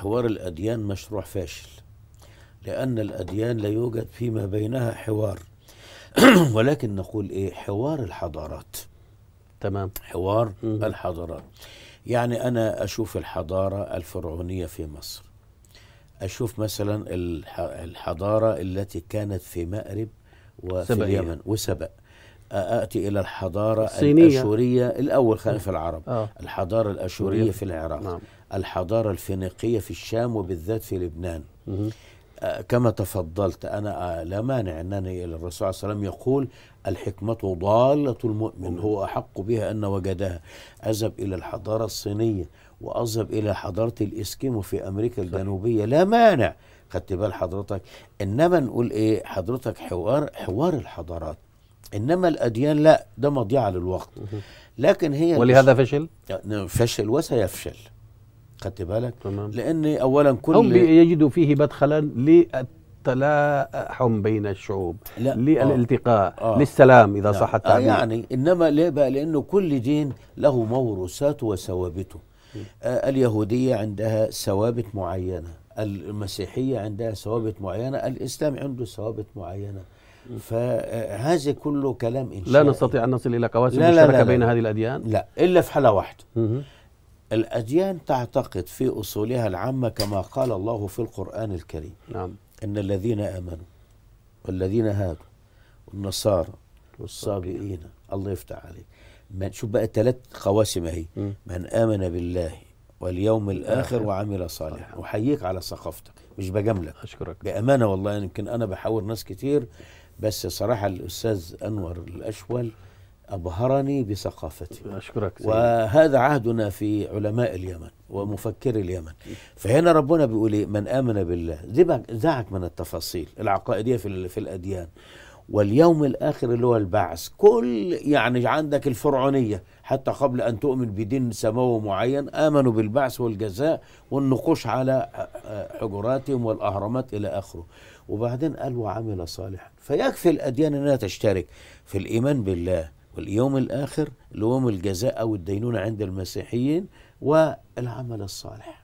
حوار الأديان مشروع فاشل لأن الأديان لا يوجد فيما بينها حوار ولكن نقول إيه حوار الحضارات تمام حوار م. الحضارات يعني أنا أشوف الحضارة الفرعونية في مصر أشوف مثلا الحضارة التي كانت في مأرب وفي سبقية. اليمن وسبأ أأتي إلى الحضارة الصينية. الأشورية الأول خلف أه. العرب آه. الحضارة الأشورية في العراق نعم. الحضارة الفينيقية في الشام وبالذات في لبنان آه، كما تفضلت أنا آه، لا مانع أنني الرسول صلى الله عليه وسلم يقول الحكمة ضالة المؤمن هو أحق بها أن وجدها أذهب إلى الحضارة الصينية وأذهب إلى حضارة الإسكيمو في أمريكا الجنوبية لا مانع خدت بال حضرتك إنما نقول إيه حضرتك حوار حوار الحضارات انما الاديان لا ده مضيعه للوقت لكن هي ولهذا فشل آه، نعم، فشل وسيفشل خدت بالك تمام لان اولا كل هم يجدوا فيه مدخلا للتلاحم بين الشعوب لا للالتقاء آه, آه. للسلام اذا صح التعبير آه يعني انما ليه بقى لانه كل دين له موروثاته وثوابته آه اليهوديه عندها ثوابت معينه المسيحيه عندها ثوابت معينه الاسلام عنده ثوابت معينه فهذا آه، كله كلام إنشائي لا نستطيع أن نصل إلى قواسم مشتركة بين هذه الأديان لا إلا في حالة واحدة الأديان تعتقد في أصولها العامة كما قال الله في القرآن الكريم نعم. إن الذين آمنوا والذين هادوا والنصارى والصابئين الله يفتح عليك من شوف بقى ثلاث قواسم اهي من آمن بالله واليوم الآخر وعمل صالحا أحييك على ثقافتك مش بجاملك أشكرك بأمانة والله يمكن يعني أنا بحاور ناس كتير بس صراحة الأستاذ أنور الأشول أبهرني بثقافته أشكرك سيدي. وهذا عهدنا في علماء اليمن ومفكري اليمن فهنا ربنا بيقول إيه من آمن بالله دعك من التفاصيل العقائدية في, في الأديان واليوم الآخر اللي هو البعث كل يعني عندك الفرعونية حتى قبل أن تؤمن بدين سماوي معين آمنوا بالبعث والجزاء والنقوش على حجراتهم والأهرامات إلى آخره وبعدين قال وعمل صالحا فيكفي الأديان أنها تشترك في الإيمان بالله اليوم الآخر اللي هو الجزاء أو الدينونة عند المسيحيين والعمل الصالح